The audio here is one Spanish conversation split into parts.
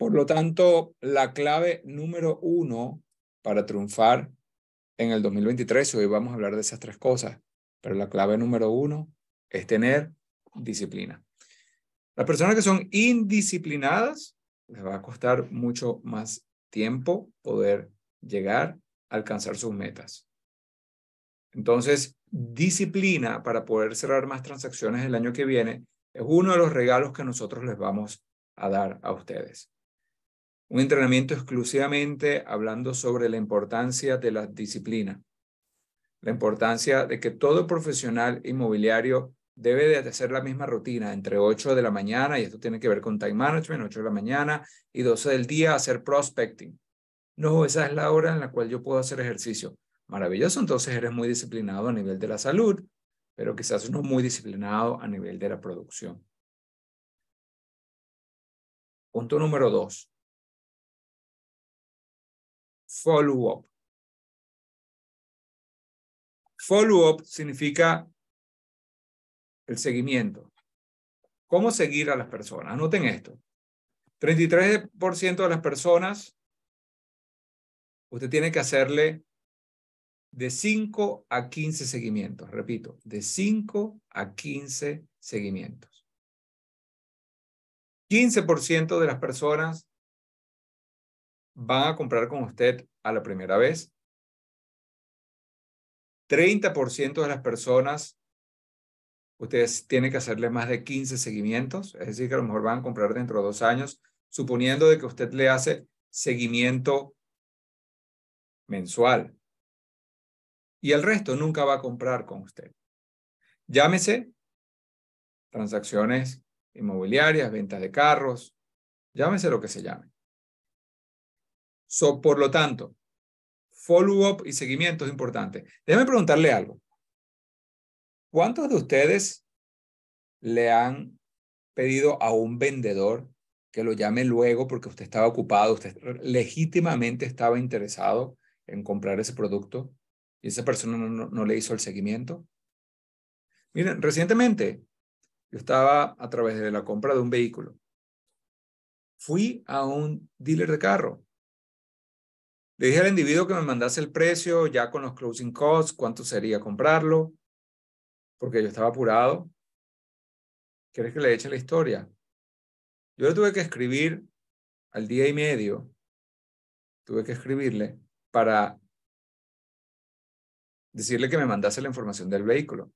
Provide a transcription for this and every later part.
Por lo tanto, la clave número uno para triunfar en el 2023, hoy vamos a hablar de esas tres cosas, pero la clave número uno es tener disciplina. Las personas que son indisciplinadas les va a costar mucho más tiempo poder llegar a alcanzar sus metas. Entonces, disciplina para poder cerrar más transacciones el año que viene es uno de los regalos que nosotros les vamos a dar a ustedes un entrenamiento exclusivamente hablando sobre la importancia de la disciplina, la importancia de que todo profesional inmobiliario debe de hacer la misma rutina entre 8 de la mañana, y esto tiene que ver con time management, 8 de la mañana y 12 del día, hacer prospecting. No, esa es la hora en la cual yo puedo hacer ejercicio. Maravilloso, entonces eres muy disciplinado a nivel de la salud, pero quizás no muy disciplinado a nivel de la producción. Punto número 2 follow-up. Follow-up significa el seguimiento. ¿Cómo seguir a las personas? Anoten esto. 33% de las personas, usted tiene que hacerle de 5 a 15 seguimientos. Repito, de 5 a 15 seguimientos. 15% de las personas van a comprar con usted a la primera vez, 30% de las personas, ustedes tienen que hacerle más de 15 seguimientos, es decir, que a lo mejor van a comprar dentro de dos años, suponiendo de que usted le hace seguimiento mensual. Y el resto nunca va a comprar con usted. Llámese transacciones inmobiliarias, ventas de carros, llámese lo que se llame por lo tanto, follow-up y seguimiento es importante. Déjame preguntarle algo. ¿Cuántos de ustedes le han pedido a un vendedor que lo llame luego porque usted estaba ocupado, usted legítimamente estaba interesado en comprar ese producto y esa persona no le hizo el seguimiento? Miren, recientemente yo estaba a través de la compra de un vehículo. Fui a un dealer de carro le dije al individuo que me mandase el precio ya con los closing costs, cuánto sería comprarlo, porque yo estaba apurado. ¿Quieres que le eche la historia? Yo le tuve que escribir al día y medio, tuve que escribirle para decirle que me mandase la información del vehículo.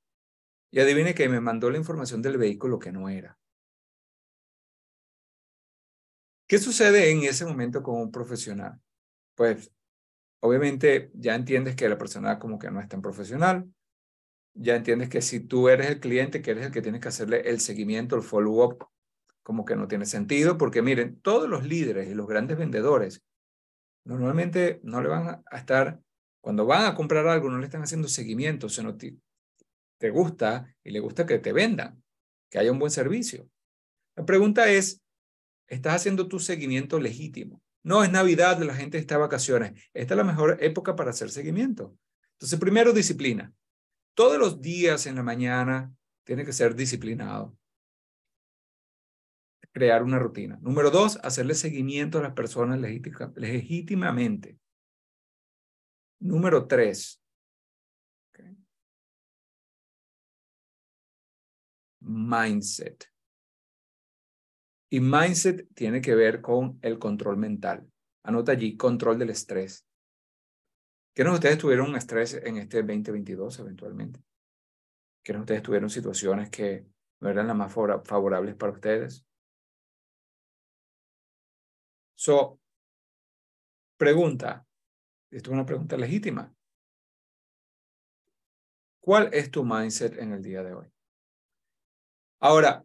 Y adivine que me mandó la información del vehículo que no era. ¿Qué sucede en ese momento con un profesional? pues obviamente ya entiendes que la persona como que no es tan profesional, ya entiendes que si tú eres el cliente, que eres el que tienes que hacerle el seguimiento, el follow-up, como que no tiene sentido, porque miren, todos los líderes y los grandes vendedores normalmente no le van a estar, cuando van a comprar algo, no le están haciendo seguimiento, sino te, te gusta y le gusta que te vendan, que haya un buen servicio. La pregunta es, ¿estás haciendo tu seguimiento legítimo? No, es Navidad, la gente está de vacaciones. Esta es la mejor época para hacer seguimiento. Entonces, primero, disciplina. Todos los días en la mañana tiene que ser disciplinado. Crear una rutina. Número dos, hacerle seguimiento a las personas legítimamente. Número tres, mindset. Y mindset tiene que ver con el control mental. Anota allí, control del estrés. ¿Quiénes de ustedes tuvieron un estrés en este 2022 eventualmente? ¿Quiénes de ustedes tuvieron situaciones que no eran las más favorables para ustedes? So, pregunta. Esto es una pregunta legítima. ¿Cuál es tu mindset en el día de hoy? Ahora,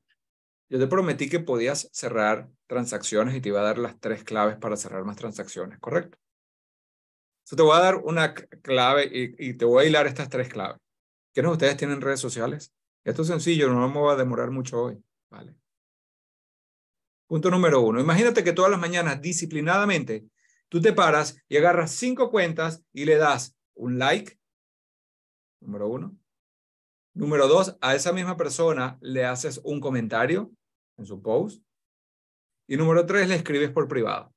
yo te prometí que podías cerrar transacciones y te iba a dar las tres claves para cerrar más transacciones, ¿correcto? Entonces te voy a dar una clave y, te voy a hilar estas tres claves. ¿Quiénes ustedes tienen redes sociales? Esto es sencillo, no me va a demorar mucho hoy, ¿vale? Punto número uno. Imagínate que todas las mañanas, disciplinadamente, tú te paras y agarras cinco cuentas y le das un like, número uno. Número dos, a esa misma persona le haces un comentario en su post. Y número tres, le escribes por privado.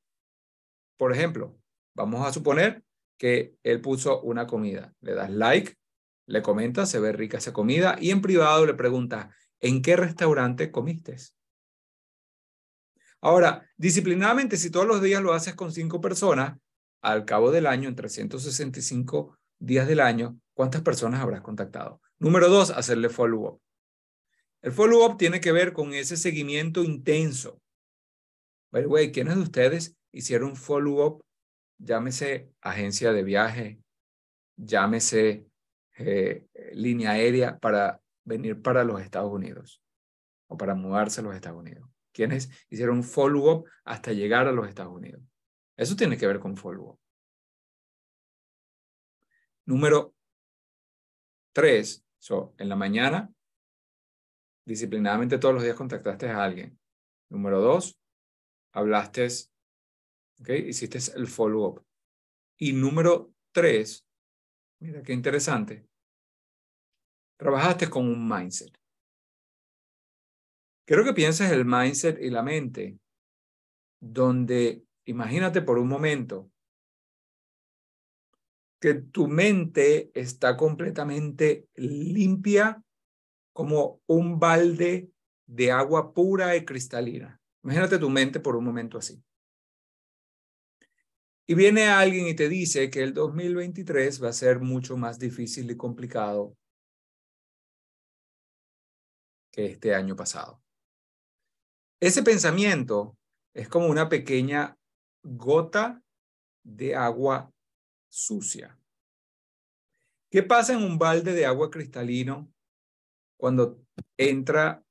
Por ejemplo, vamos a suponer que él puso una comida. Le das like, le comentas, se ve rica esa comida y en privado le preguntas, ¿en qué restaurante comiste? Ahora, disciplinadamente, si todos los días lo haces con cinco personas, al cabo del año, en 365 días del año, ¿cuántas personas habrás contactado? Número dos, hacerle follow-up. El follow-up tiene que ver con ese seguimiento intenso. By the way, ¿quiénes de ustedes hicieron follow-up? Llámese agencia de viaje, llámese eh, línea aérea para venir para los Estados Unidos o para mudarse a los Estados Unidos. ¿Quiénes hicieron follow-up hasta llegar a los Estados Unidos? Eso tiene que ver con follow-up. Número tres, so, en la mañana disciplinadamente todos los días contactaste a alguien. Número dos, hablaste, ¿okay? hiciste el follow-up. Y número tres, mira qué interesante, trabajaste con un mindset. Quiero que pienses el mindset y la mente, donde imagínate por un momento que tu mente está completamente limpia como un balde de agua pura y cristalina. Imagínate tu mente por un momento así. Y viene alguien y te dice que el 2023 va a ser mucho más difícil y complicado que este año pasado. Ese pensamiento es como una pequeña gota de agua sucia. ¿Qué pasa en un balde de agua cristalino cuando entra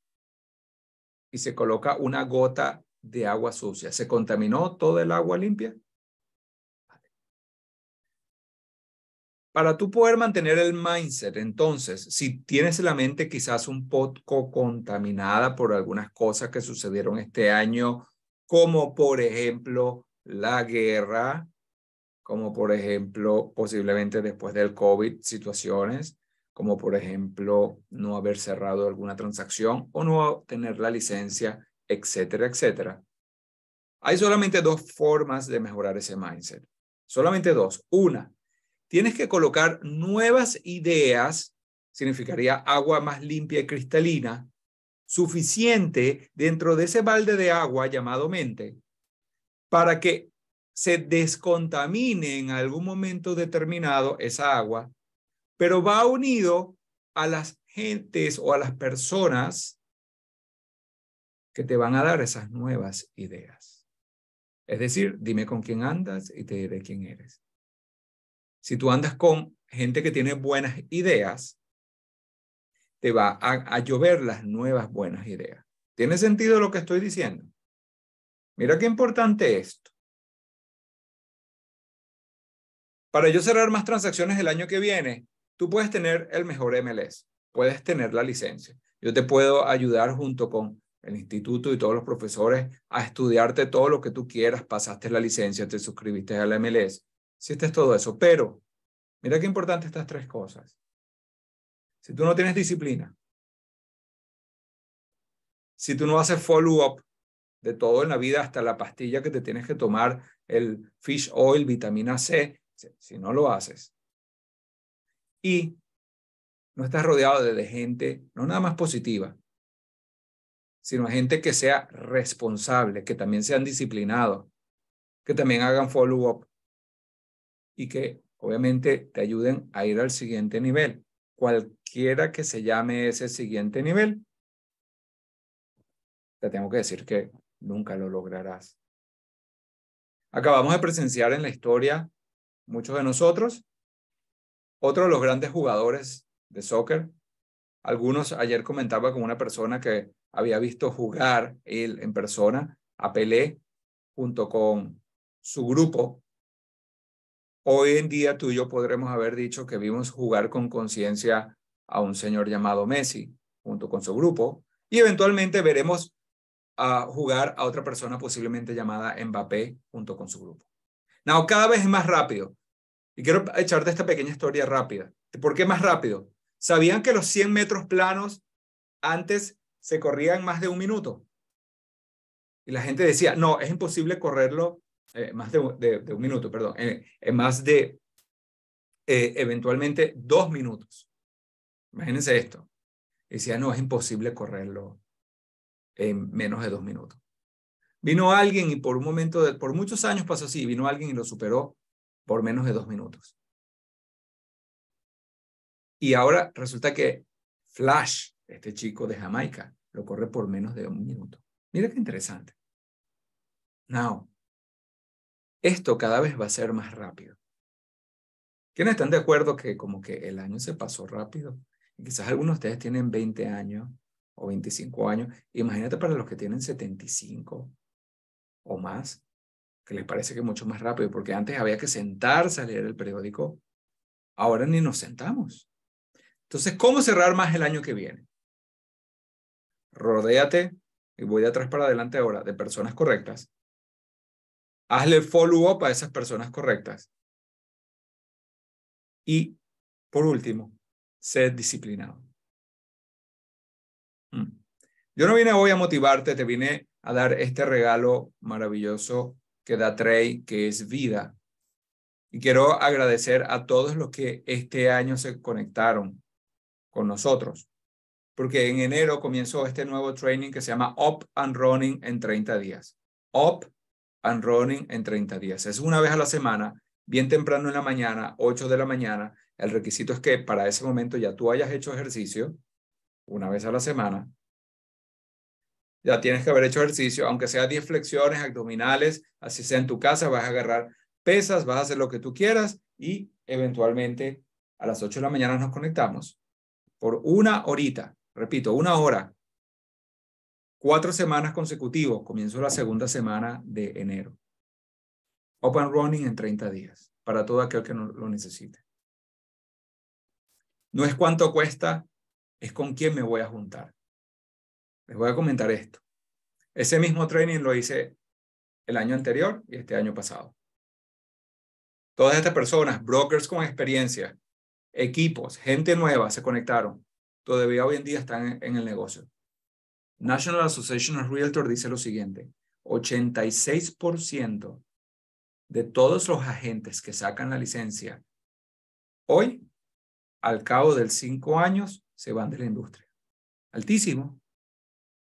y se coloca una gota de agua sucia. ¿Se contaminó toda el agua limpia? Para tú poder mantener el mindset, entonces, si tienes la mente quizás un poco contaminada por algunas cosas que sucedieron este año, como por ejemplo la guerra, como por ejemplo posiblemente después del COVID, situaciones, como por ejemplo no haber cerrado alguna transacción o no obtener la licencia, etcétera, etcétera. Hay solamente dos formas de mejorar ese mindset. Solamente dos. Una, tienes que colocar nuevas ideas, significaría agua más limpia y cristalina, suficiente dentro de ese balde de agua llamado mente, para que se descontamine en algún momento determinado esa agua pero va unido a las gentes o a las personas que te van a dar esas nuevas ideas. Es decir, dime con quién andas y te diré quién eres. Si tú andas con gente que tiene buenas ideas, te va a, llover las nuevas buenas ideas. ¿Tiene sentido lo que estoy diciendo? Mira qué importante esto. Para yo cerrar más transacciones el año que viene, Tú puedes tener el mejor MLS, puedes tener la licencia. Yo te puedo ayudar junto con el instituto y todos los profesores a estudiarte todo lo que tú quieras, pasaste la licencia, te suscribiste a MLS, este es todo eso. Pero mira qué importante estas tres cosas. Si tú no tienes disciplina, si tú no haces follow-up de todo en la vida, hasta la pastilla que te tienes que tomar, el fish oil, vitamina C, si no lo haces, y no estás rodeado de, gente, no nada más positiva, sino gente que sea responsable, que también sean disciplinados, que también hagan follow-up y que obviamente te ayuden a ir al siguiente nivel, cualquiera que se llame ese siguiente nivel. Te tengo que decir que nunca lo lograrás. Acabamos de presenciar en la historia, muchos de nosotros, otro de los grandes jugadores de soccer, algunos ayer comentaba con una persona que había visto jugar él en persona a Pelé junto con su grupo. Hoy en día tú y yo podremos haber dicho que vimos jugar con conciencia a un señor llamado Messi junto con su grupo y eventualmente veremos a jugar a otra persona posiblemente llamada Mbappé junto con su grupo. no cada vez es más rápido. Y quiero echarte esta pequeña historia rápida. ¿Por qué más rápido? ¿Sabían que los 100 metros planos antes se corrían más de un minuto? Y la gente decía, no, es imposible correrlo eh, más de, un minuto, perdón, en, eh, eh, más de eventualmente dos minutos. Imagínense esto. decía, no, es imposible correrlo en menos de dos minutos. Vino alguien y por un momento, por muchos años pasó así, vino alguien y lo superó por menos de dos minutos. Y ahora resulta que Flash, este chico de Jamaica, lo corre por menos de un minuto. Mira qué interesante. Now, esto cada vez va a ser más rápido. ¿Quiénes están de acuerdo que como que el año se pasó rápido? Y quizás algunos de ustedes tienen 20 años o 25 años. Imagínate para los que tienen 75 o más que les parece que es mucho más rápido, porque antes había que sentarse a leer el periódico, ahora ni nos sentamos. Entonces, ¿cómo cerrar más el año que viene? Rodéate, y voy de atrás para adelante ahora, de personas correctas. Hazle follow-up a esas personas correctas. Y, por último, sé disciplinado. Mm. Yo no vine hoy a motivarte, te vine a dar este regalo maravilloso que da Trey, que es vida. Y quiero agradecer a todos los que este año se conectaron con nosotros, porque en enero comenzó este nuevo training que se llama Up and Running en 30 días. Up and Running en 30 días. Es una vez a la semana, bien temprano en la mañana, 8 de la mañana. El requisito es que para ese momento ya tú hayas hecho ejercicio una vez a la semana ya tienes que haber hecho ejercicio, aunque sea 10 flexiones abdominales, así sea en tu casa, vas a agarrar pesas, vas a hacer lo que tú quieras y eventualmente a las 8 de la mañana nos conectamos por una horita, repito, una hora, cuatro semanas consecutivos, comienzo la segunda semana de enero. Open running en 30 días, para todo aquel que lo necesite. No es cuánto cuesta, es con quién me voy a juntar. Les voy a comentar esto. Ese mismo training lo hice el año anterior y este año pasado. Todas estas personas, brokers con experiencia, equipos, gente nueva, se conectaron. Todavía hoy en día están en el negocio. National Association of Realtors dice lo siguiente. 86% de todos los agentes que sacan la licencia hoy, al cabo de cinco años, se van de la industria. Altísimo.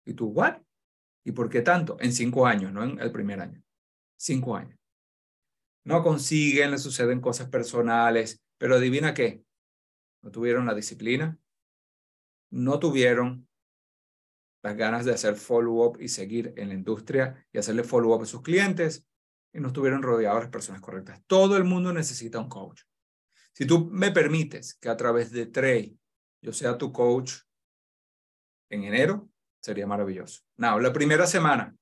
Y tú, ¿what? ¿Y por qué tanto? En cinco años, no en el primer año. Cinco años. No consiguen, le suceden cosas personales, pero adivina qué. No tuvieron la disciplina, no tuvieron las ganas de hacer follow-up y seguir en la industria y hacerle follow-up a sus clientes y no estuvieron rodeados de personas correctas. Todo el mundo necesita un coach. Si tú me permites que a través de Trey yo sea tu coach en enero, Sería maravilloso. No, la primera semana.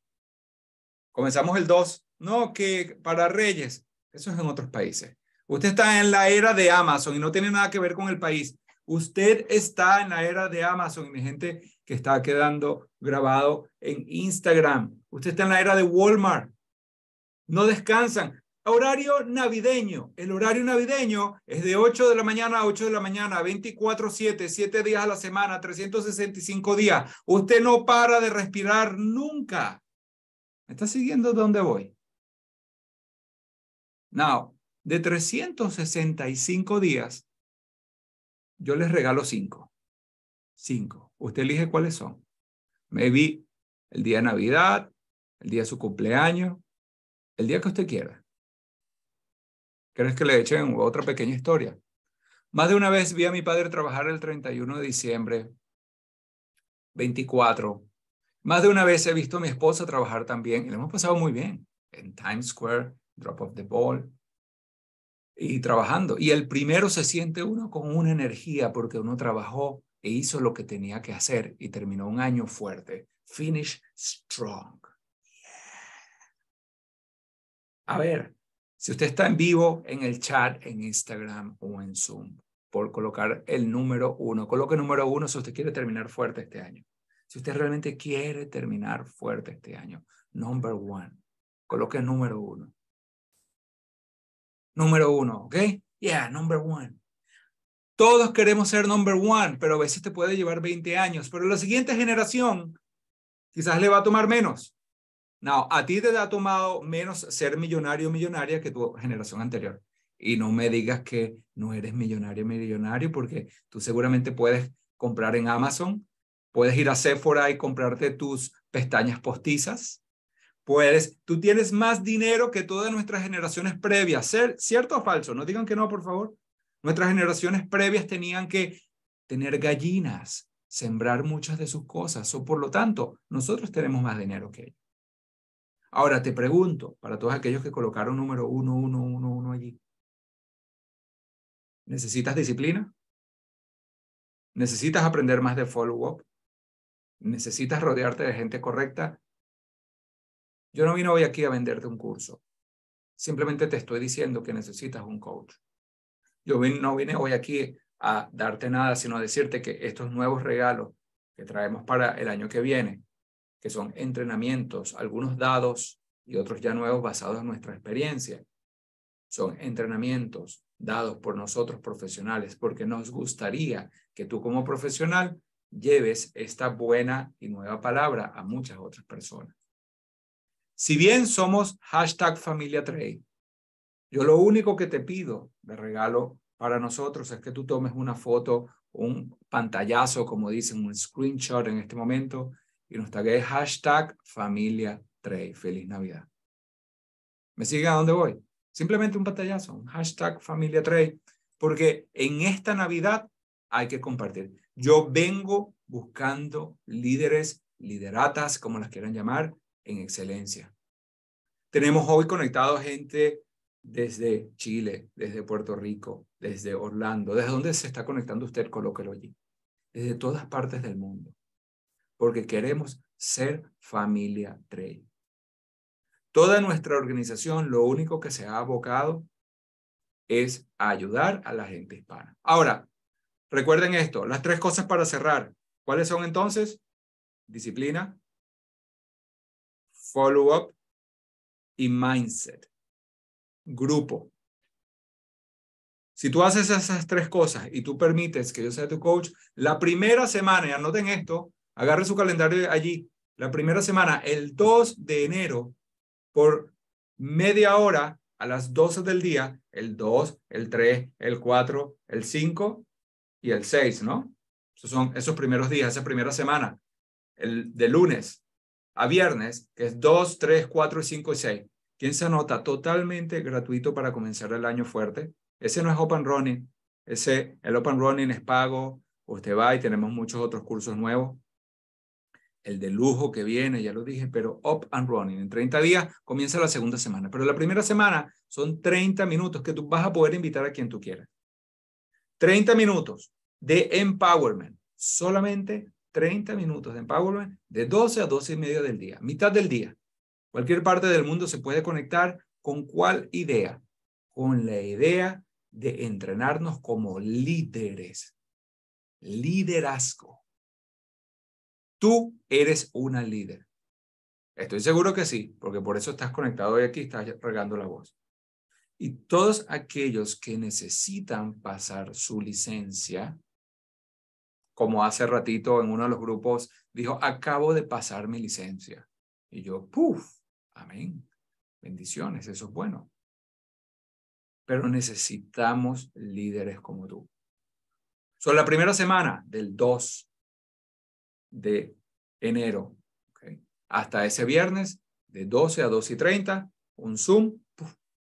Comenzamos el 2. No, que para Reyes. Eso es en otros países. Usted está en la era de Amazon y no tiene nada que ver con el país. Usted está en la era de Amazon, Y mi gente, que está quedando grabado en Instagram. Usted está en la era de Walmart. No descansan horario navideño. El horario navideño es de 8 de la mañana a 8 de la mañana, 24, 7, 7 días a la semana, 365 días. Usted no para de respirar nunca. ¿Me está siguiendo dónde voy? Now, de 365 días, yo les regalo 5. 5. Usted elige cuáles son. Maybe el día de Navidad, el día de su cumpleaños, el día que usted quiera. ¿Quieres que le echen otra pequeña historia? Más de una vez vi a mi padre trabajar el 31 de diciembre, 24. Más de una vez he visto a mi esposa trabajar también y le hemos pasado muy bien en Times Square, Drop of the Ball y trabajando. Y el primero se siente uno con una energía porque uno trabajó e hizo lo que tenía que hacer y terminó un año fuerte. Finish strong. A ver, si usted está en vivo en el chat, en Instagram o en Zoom, por colocar el número uno. Coloque número uno si usted quiere terminar fuerte este año. Si usted realmente quiere terminar fuerte este año, number one. Coloque el número uno. Número uno, ¿ok? Yeah, number one. Todos queremos ser number one, pero a veces te puede llevar 20 años. Pero la siguiente generación quizás le va a tomar menos. No, a ti te ha tomado menos ser millonario o millonaria que tu generación anterior. Y no me digas que no eres millonario o millonario porque tú seguramente puedes comprar en Amazon, puedes ir a Sephora y comprarte tus pestañas postizas. Puedes, tú tienes más dinero que todas nuestras generaciones previas. ¿Ser ¿Cierto o falso? No digan que no, por favor. Nuestras generaciones previas tenían que tener gallinas, sembrar muchas de sus cosas. O por lo tanto, nosotros tenemos más dinero que ellos. Ahora te pregunto, para todos aquellos que colocaron número 1111 allí, ¿necesitas disciplina? ¿Necesitas aprender más de follow-up? ¿Necesitas rodearte de gente correcta? Yo no vine hoy aquí a venderte un curso. Simplemente te estoy diciendo que necesitas un coach. Yo no vine hoy aquí a darte nada, sino a decirte que estos nuevos regalos que traemos para el año que viene que son entrenamientos, algunos dados y otros ya nuevos basados en nuestra experiencia. Son entrenamientos dados por nosotros profesionales, porque nos gustaría que tú como profesional lleves esta buena y nueva palabra a muchas otras personas. Si bien somos hashtag familia trade, yo lo único que te pido de regalo para nosotros es que tú tomes una foto, un pantallazo, como dicen, un screenshot en este momento, y nos tagué hashtag familia Trey. Feliz Navidad. ¿Me siguen a dónde voy? Simplemente un pantallazo, hashtag familia Trey, porque en esta Navidad hay que compartir. Yo vengo buscando líderes, lideratas, como las quieran llamar, en excelencia. Tenemos hoy conectado gente desde Chile, desde Puerto Rico, desde Orlando, desde donde se está conectando usted, colóquelo allí, desde todas partes del mundo porque queremos ser familia Trey. Toda nuestra organización lo único que se ha abocado es ayudar a la gente hispana. Ahora, recuerden esto, las tres cosas para cerrar. ¿Cuáles son entonces? Disciplina, follow-up y mindset. Grupo. Si tú haces esas tres cosas y tú permites que yo sea tu coach, la primera semana, y anoten esto, Agarre su calendario allí. La primera semana, el 2 de enero, por media hora a las 12 del día, el 2, el 3, el 4, el 5 y el 6, ¿no? Esos son esos primeros días, esa primera semana. El de lunes a viernes, que es 2, 3, 4, 5 y 6. ¿Quién se anota? Totalmente gratuito para comenzar el año fuerte. Ese no es Open Running. Ese, el Open Running es pago. Usted va y tenemos muchos otros cursos nuevos el de lujo que viene, ya lo dije, pero up and running. En 30 días comienza la segunda semana, pero la primera semana son 30 minutos que tú vas a poder invitar a quien tú quieras. 30 minutos de empowerment, solamente 30 minutos de empowerment de 12 a 12 y media del día, mitad del día. Cualquier parte del mundo se puede conectar con cuál idea, con la idea de entrenarnos como líderes, liderazgo Tú eres una líder. Estoy seguro que sí, porque por eso estás conectado hoy aquí, estás regando la voz. Y todos aquellos que necesitan pasar su licencia, como hace ratito en uno de los grupos dijo, acabo de pasar mi licencia. Y yo, puff, amén. Bendiciones, eso es bueno. Pero necesitamos líderes como tú. Son la primera semana, del 2 de enero. Hasta ese viernes, de 12 a 12 y 30, un Zoom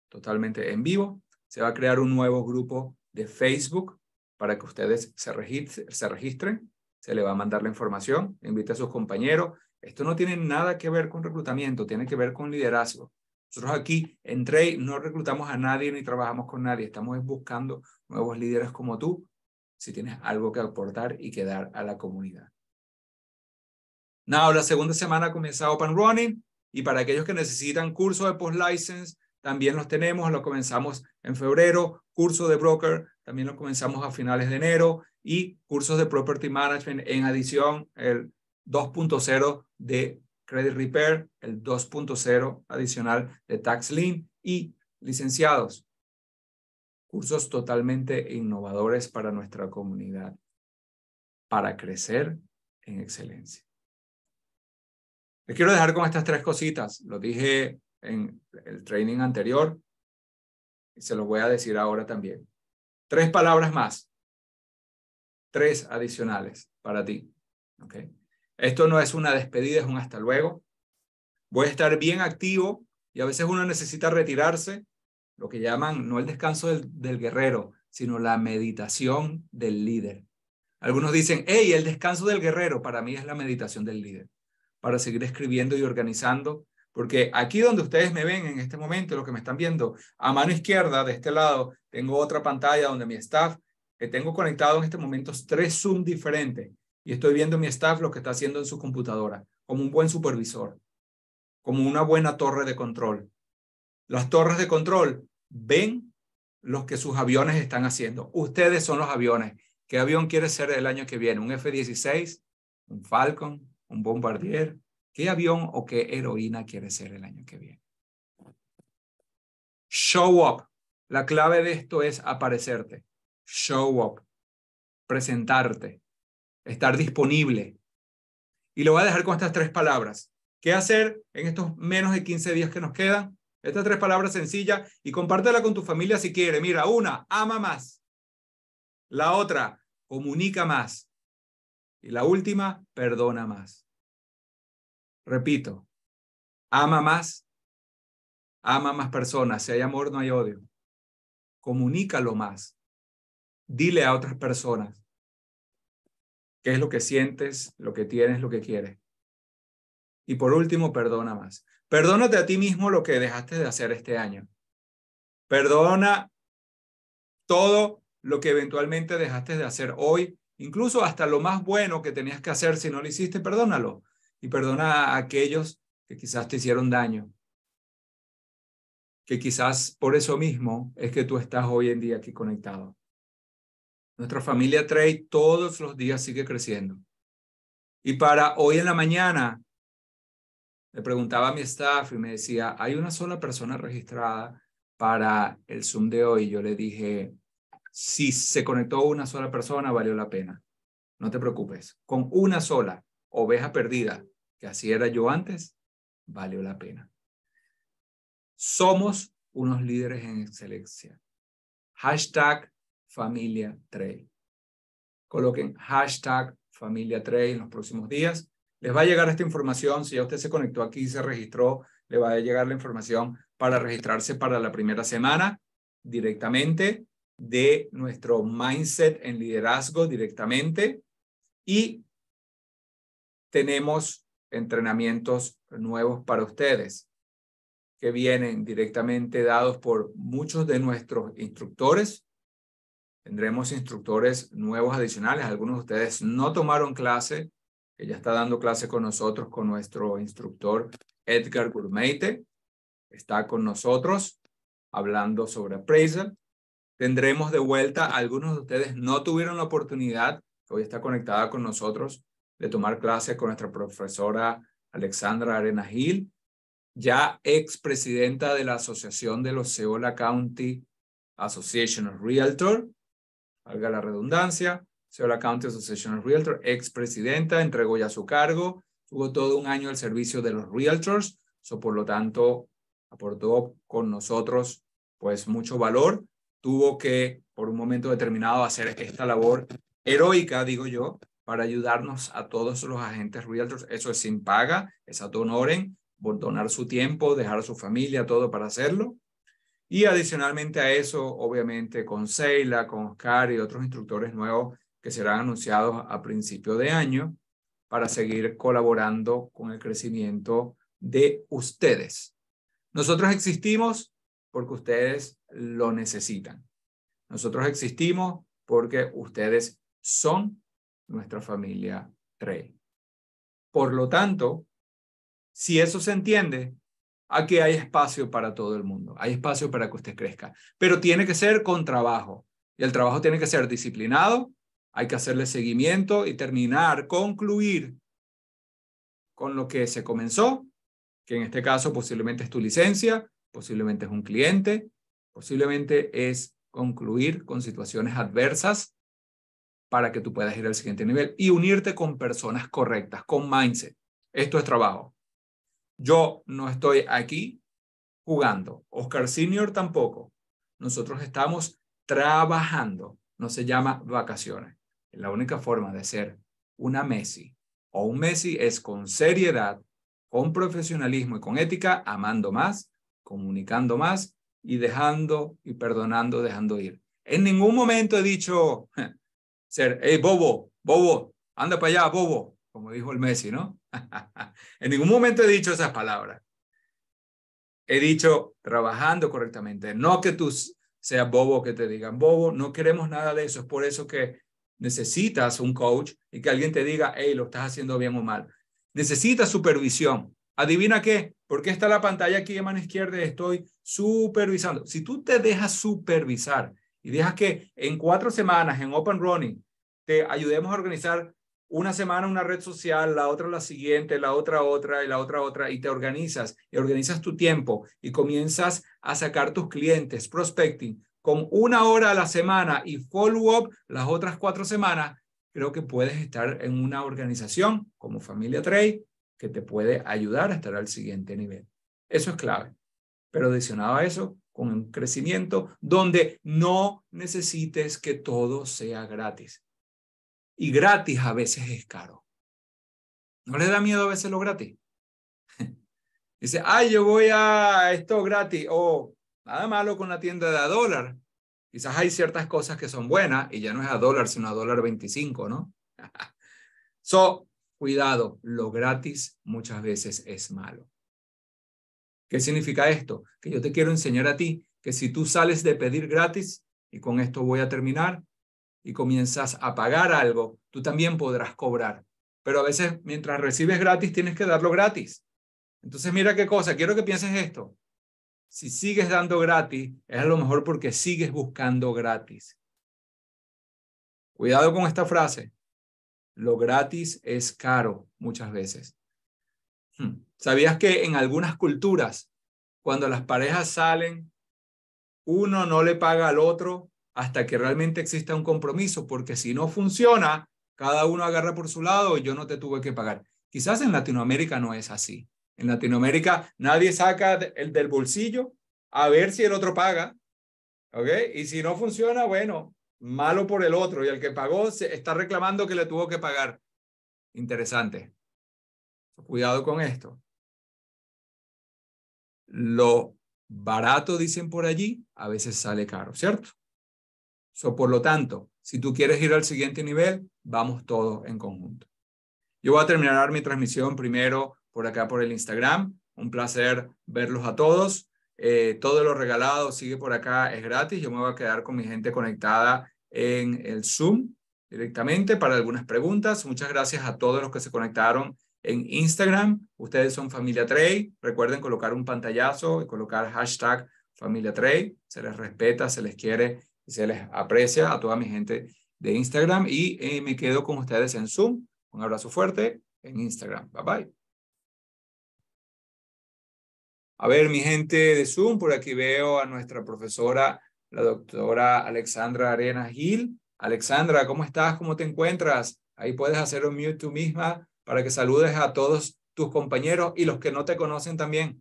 totalmente en vivo. Se va a crear un nuevo grupo de Facebook para que ustedes se, registren, se registren. Se le va a mandar la información, invita a sus compañeros. Esto no tiene nada que ver con reclutamiento, tiene que ver con liderazgo. Nosotros aquí en Trade no reclutamos a nadie ni trabajamos con nadie. Estamos buscando nuevos líderes como tú si tienes algo que aportar y que dar a la comunidad. Now, la segunda semana comienza Open Running y para aquellos que necesitan curso de post-license, también los tenemos, Lo comenzamos en febrero, curso de broker, también lo comenzamos a finales de enero y cursos de property management en adición, el 2.0 de credit repair, el 2.0 adicional de tax lien y licenciados. Cursos totalmente innovadores para nuestra comunidad, para crecer en excelencia. Les quiero dejar con estas tres cositas. Lo dije en el training anterior y se los voy a decir ahora también. Tres palabras más. Tres adicionales para ti. Esto no es una despedida, es un hasta luego. Voy a estar bien activo y a veces uno necesita retirarse, lo que llaman no el descanso del, del guerrero, sino la meditación del líder. Algunos dicen, hey, el descanso del guerrero para mí es la meditación del líder para seguir escribiendo y organizando, porque aquí donde ustedes me ven en este momento, lo que me están viendo, a mano izquierda, de este lado, tengo otra pantalla donde mi staff, que tengo conectado en este momento tres Zoom diferentes, y estoy viendo mi staff lo que está haciendo en su computadora, como un buen supervisor, como una buena torre de control. Las torres de control ven lo que sus aviones están haciendo. Ustedes son los aviones. ¿Qué avión quiere ser el año que viene? ¿Un F-16? ¿Un Falcon? un bombardier, qué avión o qué heroína quiere ser el año que viene. Show up. La clave de esto es aparecerte. Show up. Presentarte. Estar disponible. Y lo voy a dejar con estas tres palabras. ¿Qué hacer en estos menos de 15 días que nos quedan? Estas tres palabras sencillas y compártela con tu familia si quiere. Mira, una, ama más. La otra, comunica más. Y la última, perdona más. Repito, ama más, ama más personas. Si hay amor, no hay odio. Comunícalo más. Dile a otras personas qué es lo que sientes, lo que tienes, lo que quieres. Y por último, perdona más. Perdónate a ti mismo lo que dejaste de hacer este año. Perdona todo lo que eventualmente dejaste de hacer hoy Incluso hasta lo más bueno que tenías que hacer, si no lo hiciste, perdónalo. Y perdona a aquellos que quizás te hicieron daño. Que quizás por eso mismo es que tú estás hoy en día aquí conectado. Nuestra familia Trey todos los días sigue creciendo. Y para hoy en la mañana, le preguntaba a mi staff y me decía, hay una sola persona registrada para el Zoom de hoy. Yo le dije, si se conectó una sola persona, valió la pena. No te preocupes. Con una sola oveja perdida, que así era yo antes, valió la pena. Somos unos líderes en excelencia. Hashtag familia trail. Coloquen hashtag familia trail en los próximos días. Les va a llegar esta información. Si ya usted se conectó aquí y se registró, le va a llegar la información para registrarse para la primera semana directamente de nuestro mindset en liderazgo directamente y tenemos entrenamientos nuevos para ustedes que vienen directamente dados por muchos de nuestros instructores. Tendremos instructores nuevos adicionales. Algunos de ustedes no tomaron clase, Ella está dando clase con nosotros, con nuestro instructor Edgar Gurmeite. Está con nosotros hablando sobre appraisal. Tendremos de vuelta, algunos de ustedes no tuvieron la oportunidad, hoy está conectada con nosotros, de tomar clases con nuestra profesora Alexandra Arena Gil, ya expresidenta de la Asociación de los Seola County Association of Realtor, valga la redundancia, Seola County Association of Realtor, presidenta, entregó ya su cargo, tuvo todo un año al servicio de los Realtors, so, por lo tanto, aportó con nosotros pues mucho valor tuvo que, por un momento determinado, hacer esta labor heroica, digo yo, para ayudarnos a todos los agentes realtors. Eso es sin paga, es a donoren, por donar su tiempo, dejar a su familia, todo para hacerlo. Y adicionalmente a eso, obviamente, con Seila, con Oscar y otros instructores nuevos que serán anunciados a principio de año para seguir colaborando con el crecimiento de ustedes. Nosotros existimos porque ustedes lo necesitan. Nosotros existimos porque ustedes son nuestra familia rey. Por lo tanto, si eso se entiende, aquí hay espacio para todo el mundo, hay espacio para que usted crezca, pero tiene que ser con trabajo y el trabajo tiene que ser disciplinado, hay que hacerle seguimiento y terminar, concluir con lo que se comenzó, que en este caso posiblemente es tu licencia, posiblemente es un cliente, posiblemente es concluir con situaciones adversas para que tú puedas ir al siguiente nivel y unirte con personas correctas, con mindset. Esto es trabajo. Yo no estoy aquí jugando. Oscar Senior tampoco. Nosotros estamos trabajando. No se llama vacaciones. La única forma de ser una Messi o un Messi es con seriedad, con profesionalismo y con ética, amando más, comunicando más y dejando y perdonando, dejando ir. En ningún momento he dicho, ser, hey, bobo, bobo, anda para allá, bobo, como dijo el Messi, ¿no? en ningún momento he dicho esas palabras. He dicho trabajando correctamente, no que tú seas bobo, que te digan bobo, no queremos nada de eso. Es por eso que necesitas un coach y que alguien te diga, hey, lo estás haciendo bien o mal. Necesitas supervisión. Adivina qué, porque está la pantalla aquí de mano izquierda? Estoy supervisando. Si tú te dejas supervisar y dejas que en cuatro semanas en Open Running te ayudemos a organizar una semana una red social, la otra la siguiente, la otra otra y la otra otra, y te organizas y organizas tu tiempo y comienzas a sacar tus clientes, prospecting, con una hora a la semana y follow-up las otras cuatro semanas, creo que puedes estar en una organización como Familia Trade que te puede ayudar a estar al siguiente nivel. Eso es clave. Pero adicionado a eso, con un crecimiento donde no necesites que todo sea gratis. Y gratis a veces es caro. ¿No le da miedo a veces lo gratis? Dice, ay, yo voy a esto gratis o nada malo con la tienda de a dólar. Quizás hay ciertas cosas que son buenas y ya no es a dólar, sino a dólar 25, ¿no? so, Cuidado, lo gratis muchas veces es malo. ¿Qué significa esto? Que yo te quiero enseñar a ti que si tú sales de pedir gratis, y con esto voy a terminar, y comienzas a pagar algo, tú también podrás cobrar. Pero a veces mientras recibes gratis, tienes que darlo gratis. Entonces mira qué cosa, quiero que pienses esto. Si sigues dando gratis, es a lo mejor porque sigues buscando gratis. Cuidado con esta frase. Lo gratis es caro muchas veces. Hmm. ¿Sabías que en algunas culturas, cuando las parejas salen, uno no le paga al otro hasta que realmente exista un compromiso? Porque si no funciona, cada uno agarra por su lado y yo no te tuve que pagar. Quizás en Latinoamérica no es así. En Latinoamérica nadie saca el del bolsillo a ver si el otro paga. ¿Ok? Y si no funciona, bueno, malo por el otro y el que pagó está reclamando que le tuvo que pagar. Interesante. Cuidado con esto. Lo barato, dicen por allí, a veces sale caro, ¿cierto? So, por lo tanto, si tú quieres ir al siguiente nivel, vamos todos en conjunto. Yo voy a terminar mi transmisión primero por acá por el Instagram. Un placer verlos a todos. Eh, todo lo regalado sigue por acá, es gratis. Yo me voy a quedar con mi gente conectada en el Zoom directamente para algunas preguntas. Muchas gracias a todos los que se conectaron en Instagram. Ustedes son Familia Trade. Recuerden colocar un pantallazo y colocar hashtag Familia Trey, Se les respeta, se les quiere y se les aprecia a toda mi gente de Instagram. Y eh, me quedo con ustedes en Zoom. Un abrazo fuerte en Instagram. Bye bye. A ver, mi gente de Zoom, por aquí veo a nuestra profesora, la doctora Alexandra Arena Gil. Alexandra, ¿cómo estás? ¿Cómo te encuentras? Ahí puedes hacer un mute tú misma para que saludes a todos tus compañeros y los que no te conocen también.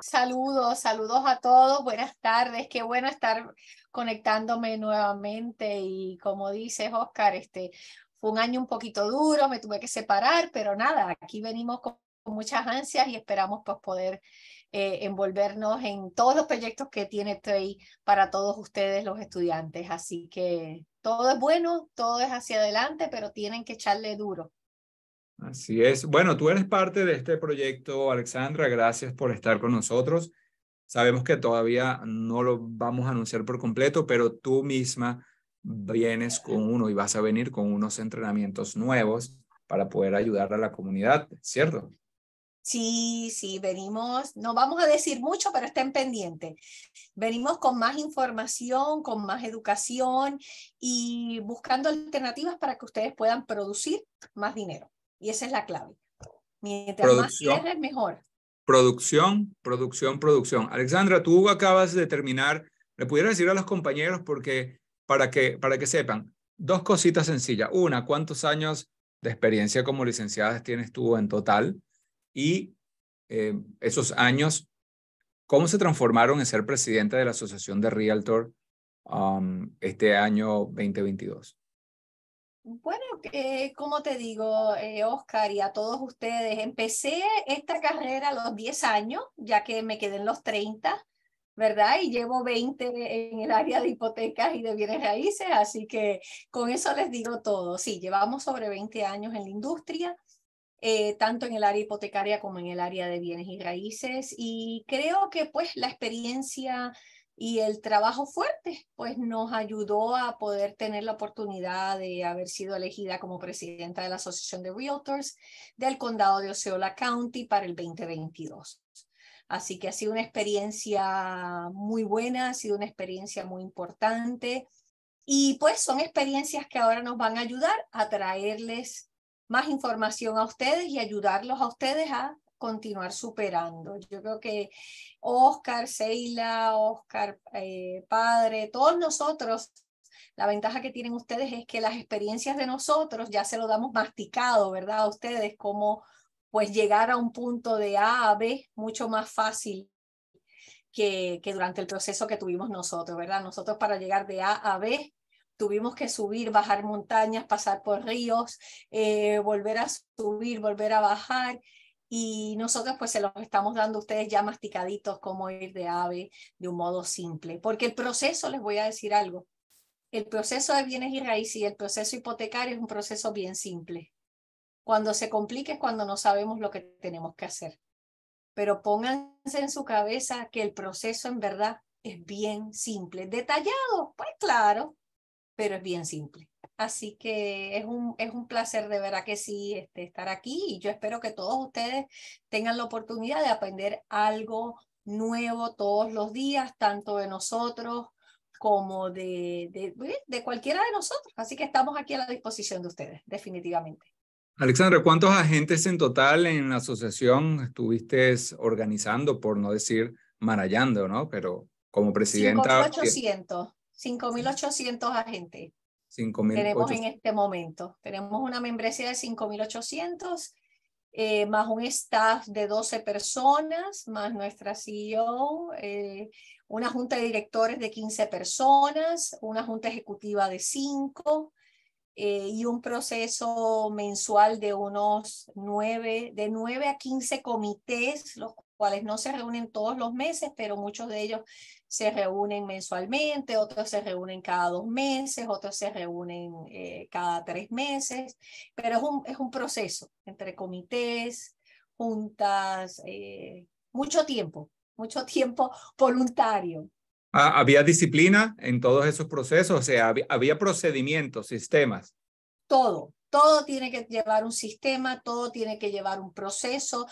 Saludos, saludos a todos, buenas tardes, qué bueno estar conectándome nuevamente y como dices Oscar, este fue un año un poquito duro, me tuve que separar, pero nada, aquí venimos con muchas ansias y esperamos pues poder eh, envolvernos en todos los proyectos que tiene Trey para todos ustedes los estudiantes. Así que todo es bueno, todo es hacia adelante, pero tienen que echarle duro. Así es. Bueno, tú eres parte de este proyecto, Alexandra. Gracias por estar con nosotros. Sabemos que todavía no lo vamos a anunciar por completo, pero tú misma vienes con uno y vas a venir con unos entrenamientos nuevos para poder ayudar a la comunidad, ¿cierto? Sí, sí, venimos, no vamos a decir mucho, pero estén pendientes. Venimos con más información, con más educación y buscando alternativas para que ustedes puedan producir más dinero. Y esa es la clave. Mientras más cierres, mejor. Producción, producción, producción. Alexandra, tú acabas de terminar. ¿Le pudiera decir a los compañeros porque para que para que sepan dos cositas sencillas. Una, ¿cuántos años de experiencia como licenciadas tienes tú en total? y eh, esos años, cómo se transformaron en ser presidente de la Asociación de Realtor um, este año 2022. Bueno, eh, como te digo, eh, Oscar, y a todos ustedes, empecé esta carrera a los 10 años, ya que me quedé en los 30, ¿verdad? Y llevo 20 en el área de hipotecas y de bienes raíces, así que con eso les digo todo. Sí, llevamos sobre 20 años en la industria. Eh, tanto en el área hipotecaria como en el área de bienes y raíces. Y creo que pues la experiencia y el trabajo fuerte pues nos ayudó a poder tener la oportunidad de haber sido elegida como presidenta de la Asociación de Realtors del condado de Osceola County para el 2022. Así que ha sido una experiencia muy buena, ha sido una experiencia muy importante y pues son experiencias que ahora nos van a ayudar a traerles más información a ustedes y ayudarlos a ustedes a continuar superando. Yo creo que Oscar, Seila, Oscar, eh, padre, todos nosotros, la ventaja que tienen ustedes es que las experiencias de nosotros ya se lo damos masticado, ¿verdad? A ustedes, como pues llegar a un punto de A a B mucho más fácil que, que durante el proceso que tuvimos nosotros, ¿verdad? Nosotros para llegar de A a B tuvimos que subir, bajar montañas, pasar por ríos, eh, volver a subir, volver a bajar. Y nosotros pues se los estamos dando a ustedes ya masticaditos como ir de ave de un modo simple. Porque el proceso, les voy a decir algo, el proceso de bienes y raíces y el proceso hipotecario es un proceso bien simple. Cuando se complique es cuando no sabemos lo que tenemos que hacer. Pero pónganse en su cabeza que el proceso en verdad es bien simple. Detallado, pues claro, pero es bien simple. Así que es un, es un placer de verdad que sí este, estar aquí y yo espero que todos ustedes tengan la oportunidad de aprender algo nuevo todos los días, tanto de nosotros como de, de, de cualquiera de nosotros. Así que estamos aquí a la disposición de ustedes, definitivamente. Alexandra, ¿cuántos agentes en total en la asociación estuviste organizando, por no decir marallando, ¿no? Pero como presidenta... 5.800. 5.800 agentes. tenemos en este momento. Tenemos una membresía de 5.800, eh, más un staff de 12 personas, más nuestra CEO, eh, una junta de directores de 15 personas, una junta ejecutiva de 5, eh, y un proceso mensual de unos nueve, de nueve a quince comités, los cuales no se reúnen todos los meses, pero muchos de ellos se reúnen mensualmente, otros se reúnen cada dos meses, otros se reúnen eh, cada tres meses, pero es un, es un proceso entre comités, juntas, eh, mucho tiempo, mucho tiempo voluntario. Ah, había disciplina en todos esos procesos, o sea, había, procedimientos, sistemas. Todo, todo tiene que llevar un sistema, todo tiene que llevar un proceso,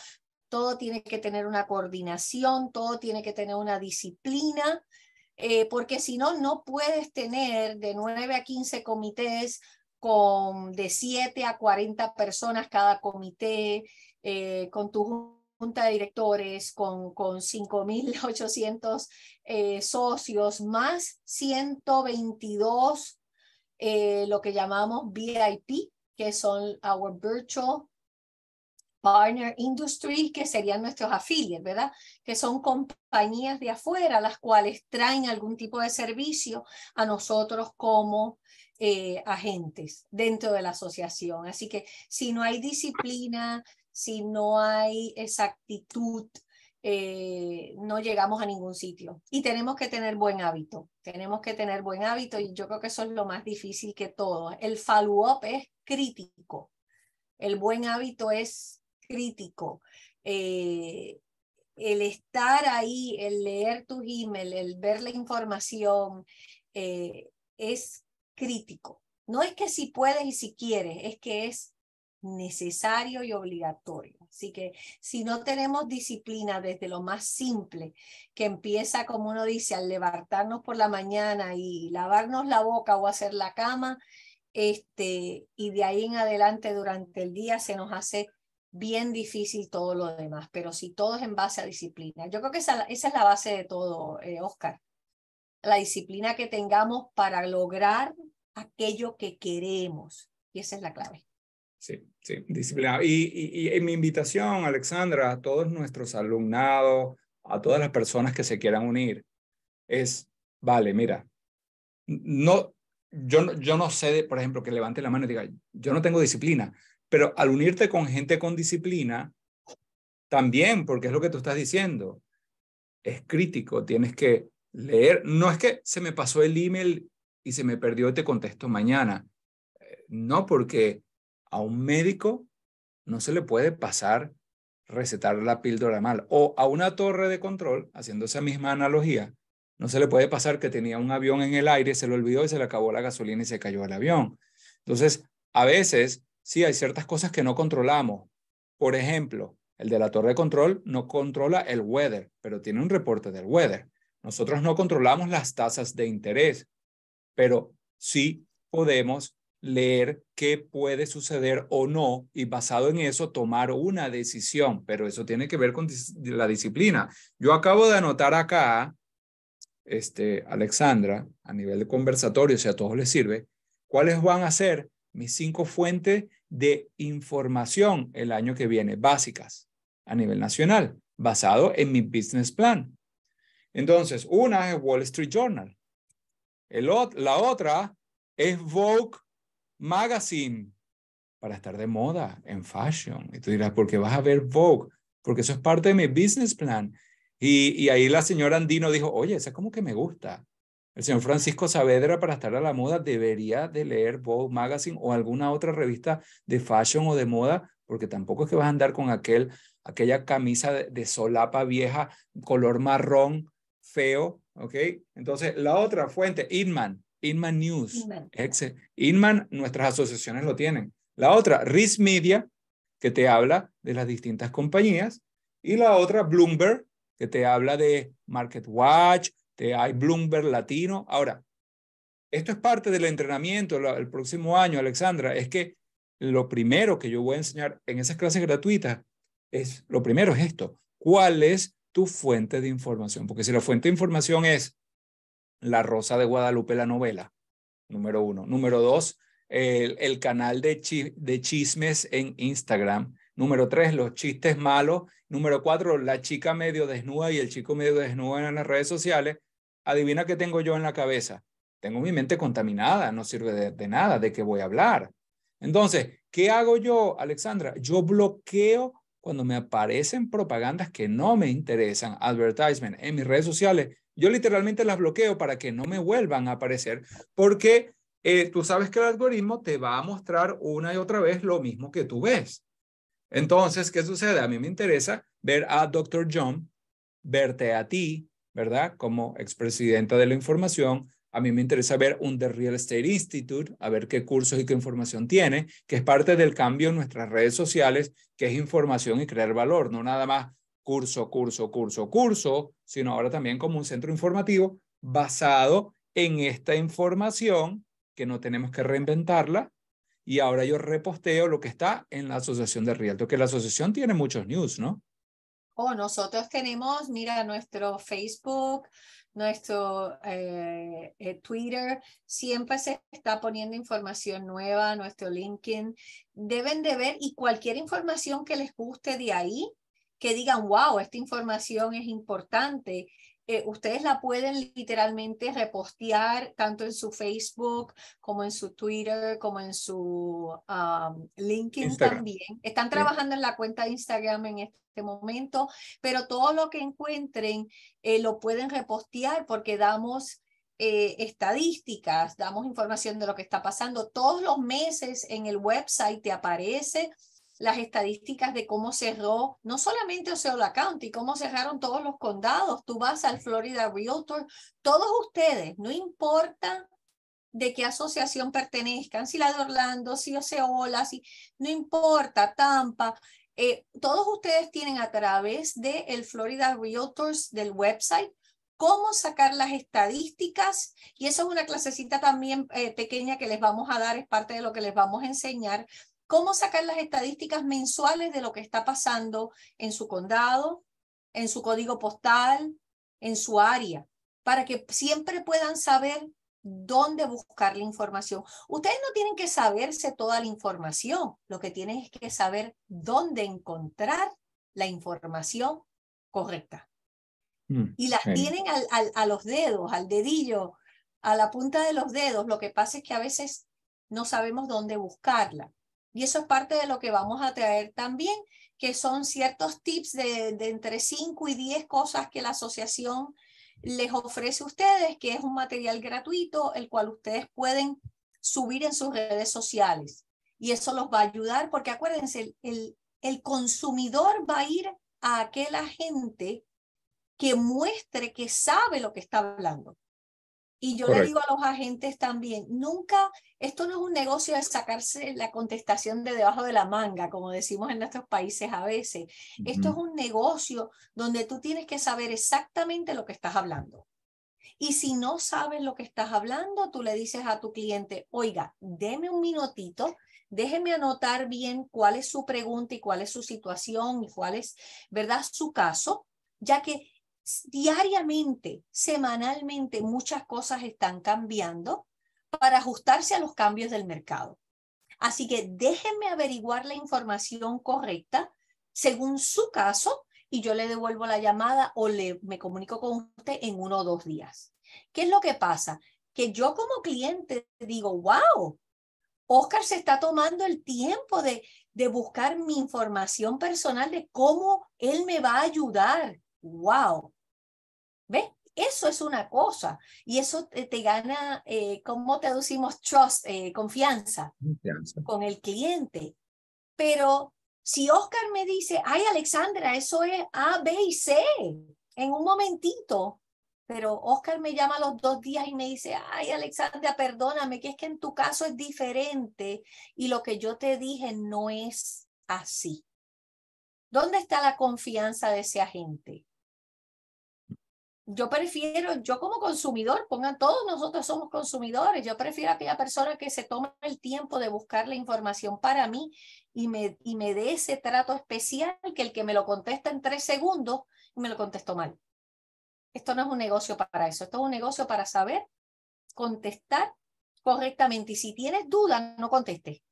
todo tiene que tener una coordinación, todo tiene que tener una disciplina, eh, porque si no, no puedes tener de 9 a 15 comités con de 7 a 40 personas cada comité, eh, con tus junta de directores con, con 5.800 eh, socios, más 122, eh, lo que llamamos VIP, que son Our Virtual Partner industry, que serían nuestros afiliados ¿verdad? Que son compañías de afuera, las cuales traen algún tipo de servicio a nosotros como eh, agentes dentro de la asociación. Así que si no hay disciplina, si no hay exactitud, eh, no llegamos a ningún sitio. Y tenemos que tener buen hábito, tenemos que tener buen hábito y yo creo que eso es lo más difícil que todo. El follow-up es crítico, el buen hábito es crítico. Eh, el estar ahí, el leer tu email, el ver la información, eh, es crítico. No es que si puedes y si quieres, es que es necesario y obligatorio. Así que si no tenemos disciplina desde lo más simple, que empieza, como uno dice, al levantarnos por la mañana y lavarnos la boca o hacer la cama, este, y de ahí en adelante durante el día se nos hace bien difícil todo lo demás, pero si todo es en base a disciplina. Yo creo que esa, es la base de todo, Oscar. Eh, la disciplina que tengamos para lograr aquello que queremos. Y esa es la clave. Sí, sí, disciplinado. Y, y, mi invitación, Alexandra, a todos nuestros alumnados, a todas las personas que se quieran unir, es, vale, mira, no, yo, yo no sé, por ejemplo, que levante la mano y diga, yo no tengo disciplina, pero al unirte con gente con disciplina, también, porque es lo que tú estás diciendo, es crítico, tienes que leer, no es que se me pasó el email y se me perdió y te contesto mañana, eh, no porque a un médico no se le puede pasar recetar la píldora mal. O a una torre de control, haciendo esa misma analogía, no se le puede pasar que tenía un avión en el aire, se lo olvidó y se le acabó la gasolina y se cayó el avión. Entonces, a veces, sí, hay ciertas cosas que no controlamos. Por ejemplo, el de la torre de control no controla el weather, pero tiene un reporte del weather. Nosotros no controlamos las tasas de interés, pero sí podemos leer qué puede suceder o no y basado en eso tomar una decisión, pero eso tiene que ver con la disciplina. Yo acabo de anotar acá, este, Alexandra, a nivel de conversatorio, si a todos les sirve, cuáles van a ser mis cinco fuentes de información el año que viene, básicas, a nivel nacional, basado en mi business plan. Entonces, una es Wall Street Journal. El, la otra es Vogue Magazine para estar de moda, en fashion. Y tú dirás, porque vas a ver Vogue? Porque eso es parte de mi business plan. Y, ahí la señora Andino dijo, oye, esa como que me gusta. El señor Francisco Saavedra, para estar a la moda, debería de leer Vogue Magazine o alguna otra revista de fashion o de moda, porque tampoco es que vas a andar con aquel, aquella camisa de, solapa vieja, color marrón, feo, ¿ok? Entonces, la otra fuente, Inman, Inman News. Inman. Inman, nuestras asociaciones lo tienen. La otra, RIS Media, que te habla de las distintas compañías. Y la otra, Bloomberg, que te habla de Market Watch, te, hay Bloomberg Latino. Ahora, esto es parte del entrenamiento el próximo año, Alexandra, es que lo primero que yo voy a enseñar en esas clases gratuitas es, lo primero es esto, ¿cuál es tu fuente de información? Porque si la fuente de información es la Rosa de Guadalupe, la novela, número uno. Número dos, el, canal de, de chismes en Instagram. Número tres, los chistes malos. Número cuatro, la chica medio desnuda y el chico medio desnudo en las redes sociales. Adivina qué tengo yo en la cabeza. Tengo mi mente contaminada, no sirve de, de nada, de qué voy a hablar. Entonces, ¿qué hago yo, Alexandra? Yo bloqueo cuando me aparecen propagandas que no me interesan, advertisement en mis redes sociales, yo literalmente las bloqueo para que no me vuelvan a aparecer porque eh, tú sabes que el algoritmo te va a mostrar una y otra vez lo mismo que tú ves. Entonces, ¿qué sucede? A mí me interesa ver a Dr. John, verte a ti, ¿verdad? Como expresidenta de la información. A mí me interesa ver un The Real Estate Institute, a ver qué cursos y qué información tiene, que es parte del cambio en nuestras redes sociales, que es información y crear valor, no nada más curso, curso, curso, curso, sino ahora también como un centro informativo basado en esta información que no tenemos que reinventarla. Y ahora yo reposteo lo que está en la asociación de Rialto, que la asociación tiene muchos news, ¿no? O oh, nosotros tenemos, mira, nuestro Facebook, nuestro eh, eh, Twitter, siempre se está poniendo información nueva, nuestro LinkedIn. Deben de ver y cualquier información que les guste de ahí, que digan, wow, esta información es importante. Eh, ustedes la pueden literalmente repostear tanto en su Facebook como en su Twitter, como en su ah, LinkedIn también. Están trabajando en la cuenta de Instagram en este momento, pero todo lo que encuentren eh, lo pueden repostear porque damos eh, estadísticas, damos información de lo que está pasando. Todos los meses en el website te aparece las estadísticas de cómo cerró no solamente Oceola County, cómo cerraron todos los condados. Tú vas al Florida Realtor, todos ustedes, no importa de qué asociación pertenezcan, si la de Orlando, si Oceola, si, no importa, Tampa, eh, todos ustedes tienen a través del el Florida Realtors del website cómo sacar las estadísticas y eso es una clasecita también eh, pequeña que les vamos a dar, es parte de lo que les vamos a enseñar cómo sacar las estadísticas mensuales de lo que está pasando en su condado, en su código postal, en su área, para que siempre puedan saber dónde buscar la información. Ustedes no tienen que saberse toda la información, lo que tienen es que saber dónde encontrar la información correcta. Mm, y las tienen a los dedos, al dedillo, a la punta de los dedos. Lo que pasa es que a veces no sabemos dónde buscarla. Y eso es parte de lo que vamos a traer también, que son ciertos tips de, entre 5 y 10 cosas que la asociación les ofrece a ustedes, que es un material gratuito, el cual ustedes pueden subir en sus redes sociales. Y eso los va a ayudar, porque acuérdense, el, el, el consumidor va a ir a aquel agente que muestre que sabe lo que está hablando. Y yo le digo a los agentes también, nunca, esto no es un negocio de sacarse la contestación de debajo de la manga, como decimos en nuestros países a veces. Esto es un negocio donde tú tienes que saber exactamente lo que estás hablando. Y si no sabes lo que estás hablando, tú le dices a tu cliente, oiga, deme un minutito, déjeme anotar bien cuál es su pregunta y cuál es su situación y cuál es, ¿verdad?, su caso, ya que diariamente, semanalmente, muchas cosas están cambiando para ajustarse a los cambios del mercado. Así que déjenme averiguar la información correcta según su caso y yo le devuelvo la llamada o le, me comunico con usted en uno o dos días. ¿Qué es lo que pasa? Que yo como cliente digo, wow, Oscar se está tomando el tiempo de, de buscar mi información personal de cómo él me va a ayudar. Wow, ¿Ves? Eso es una cosa y eso te, gana, eh, ¿cómo traducimos trust? Eh, confianza, con el cliente. Pero si Oscar me dice, ay Alexandra, eso es A, B y C, en un momentito, pero Oscar me llama los dos días y me dice, ay Alexandra, perdóname, que es que en tu caso es diferente y lo que yo te dije no es así. ¿Dónde está la confianza de ese agente? yo prefiero, yo como consumidor, pongan todos nosotros somos consumidores, yo prefiero a aquella persona que se toma el tiempo de buscar la información para mí y me, y me dé ese trato especial que el que me lo contesta en tres segundos y me lo contestó mal. Esto no es un negocio para eso, esto es un negocio para saber contestar correctamente. Y si tienes dudas, no contestes.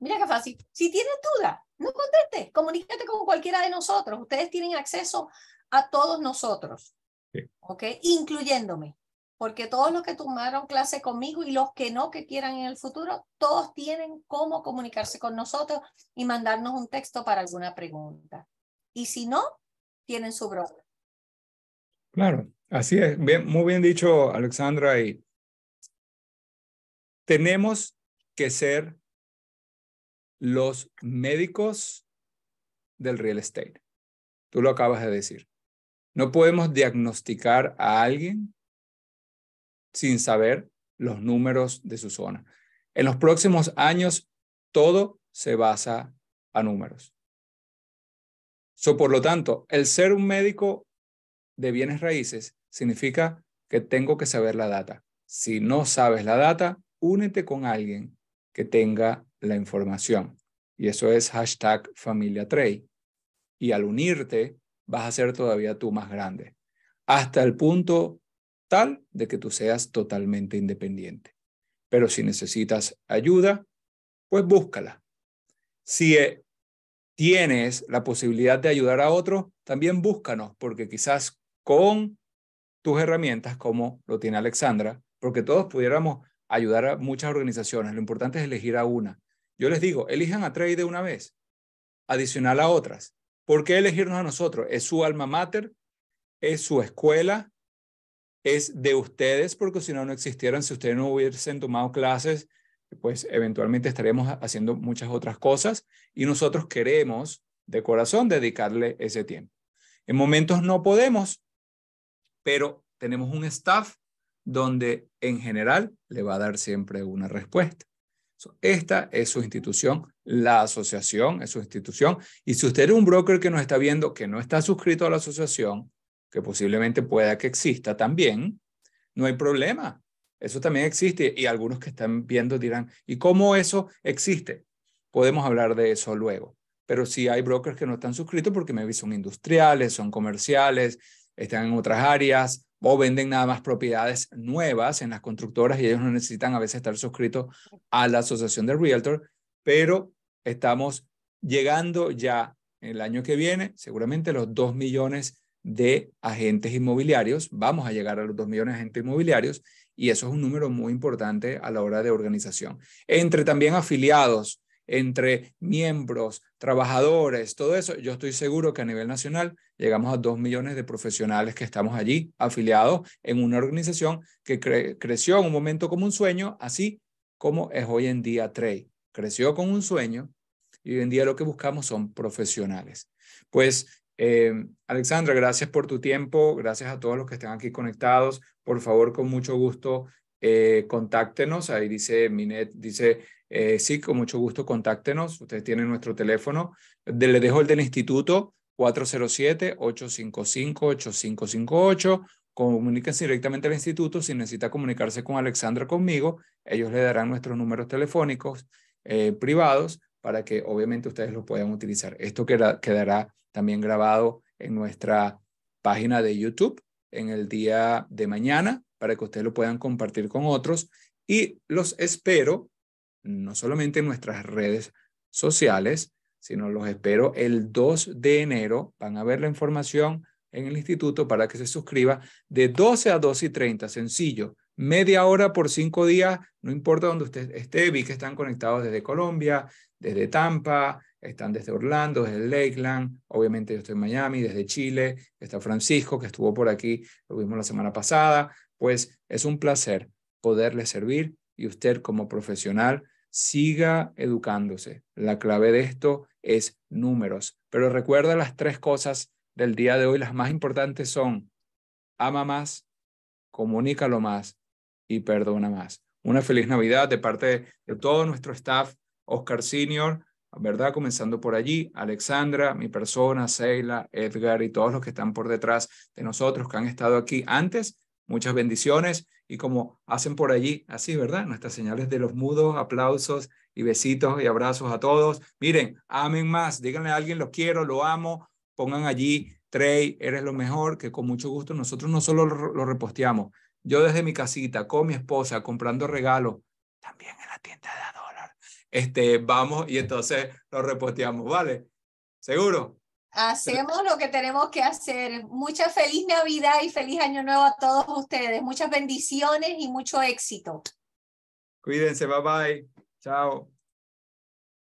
Mira qué fácil. Si tienes dudas, no contestes. Comunícate con cualquiera de nosotros. Ustedes tienen acceso a todos nosotros, ¿ok? Incluyéndome, porque todos los que tomaron clase conmigo y los que no, que quieran en el futuro, todos tienen cómo comunicarse con nosotros y mandarnos un texto para alguna pregunta. Y si no, tienen su blog. Claro, así es. muy bien dicho, Alexandra. Y tenemos que ser los médicos del real estate. Tú lo acabas de decir. No podemos diagnosticar a alguien sin saber los números de su zona. En los próximos años, todo se basa a números. por lo tanto, el ser un médico de bienes raíces significa que tengo que saber la data. Si no sabes la data, únete con alguien que tenga la información. Y eso es hashtag familia Trey. Y al unirte vas a ser todavía tú más grande, hasta el punto tal de que tú seas totalmente independiente. Pero si necesitas ayuda, pues búscala. Si eh, tienes la posibilidad de ayudar a otro, también búscanos, porque quizás con tus herramientas, como lo tiene Alexandra, porque todos pudiéramos ayudar a muchas organizaciones. Lo importante es elegir a una. Yo les digo, elijan a tres de una vez, adicional a otras. ¿Por qué elegirnos a nosotros? Es su alma mater, es su escuela, es de ustedes, porque si no, no existieran, si ustedes no hubiesen tomado clases, pues eventualmente estaríamos haciendo muchas otras cosas y nosotros queremos de corazón dedicarle ese tiempo. En momentos no podemos, pero tenemos un staff donde en general le va a dar siempre una respuesta. esta es su institución la asociación, es su institución. Y si usted es un broker que nos está viendo, que no está suscrito a la asociación, que posiblemente pueda que exista también, no hay problema. Eso también existe y algunos que están viendo dirán, ¿y cómo eso existe? Podemos hablar de eso luego. Pero si hay brokers que no están suscritos porque maybe son industriales, son comerciales, están en otras áreas o venden nada más propiedades nuevas en las constructoras y ellos no necesitan a veces estar suscritos a la asociación de Realtor, pero estamos llegando ya el año que viene, seguramente los 2 millones de agentes inmobiliarios, vamos a llegar a los 2 millones de agentes inmobiliarios y eso es un número muy importante a la hora de organización. Entre también afiliados, entre miembros, trabajadores, todo eso, yo estoy seguro que a nivel nacional llegamos a 2 millones de profesionales que estamos allí afiliados en una organización que creció en un momento como un sueño, así como es hoy en día Trade creció con un sueño y hoy en día lo que buscamos son profesionales. Pues, eh, Alexandra, gracias por tu tiempo, gracias a todos los que están aquí conectados. Por favor, con mucho gusto, eh, contáctenos. Ahí dice Minet, dice, eh, sí, con mucho gusto, contáctenos. Ustedes tienen nuestro teléfono. le dejo el del instituto, 407-855-8558. Comuníquense directamente al instituto. Si necesita comunicarse con Alexandra conmigo, ellos le darán nuestros números telefónicos. Eh, privados para que obviamente ustedes lo puedan utilizar. Esto quedará también grabado en nuestra página de YouTube en el día de mañana para que ustedes lo puedan compartir con otros y los espero no solamente en nuestras redes sociales, sino los espero el 2 de enero. Van a ver la información en el instituto para que se suscriba de 12 a 12 y 30, sencillo media hora por cinco días, no importa donde usted esté, vi que están conectados desde Colombia, desde Tampa, están desde Orlando, desde Lakeland, obviamente yo estoy en Miami, desde Chile, está Francisco que estuvo por aquí, lo vimos la semana pasada, pues es un placer poderle servir y usted como profesional siga educándose. La clave de esto es números, pero recuerda las tres cosas del día de hoy, las más importantes son ama más, comunícalo más y perdona más. Una feliz Navidad de parte de, todo nuestro staff, Oscar Senior, ¿verdad? Comenzando por allí, Alexandra, mi persona, Seila, Edgar y todos los que están por detrás de nosotros, que han estado aquí antes. Muchas bendiciones y como hacen por allí, así, ¿verdad? Nuestras señales de los mudos, aplausos y besitos y abrazos a todos. Miren, amen más, díganle a alguien, lo quiero, lo amo, pongan allí, Trey, eres lo mejor, que con mucho gusto nosotros no solo lo reposteamos, yo desde mi casita con mi esposa comprando regalos, también en la tienda de dólar, este, vamos y entonces lo reposteamos, ¿vale? ¿Seguro? Hacemos lo que tenemos que hacer. Mucha feliz Navidad y feliz Año Nuevo a todos ustedes. Muchas bendiciones y mucho éxito. Cuídense, bye bye. Chao.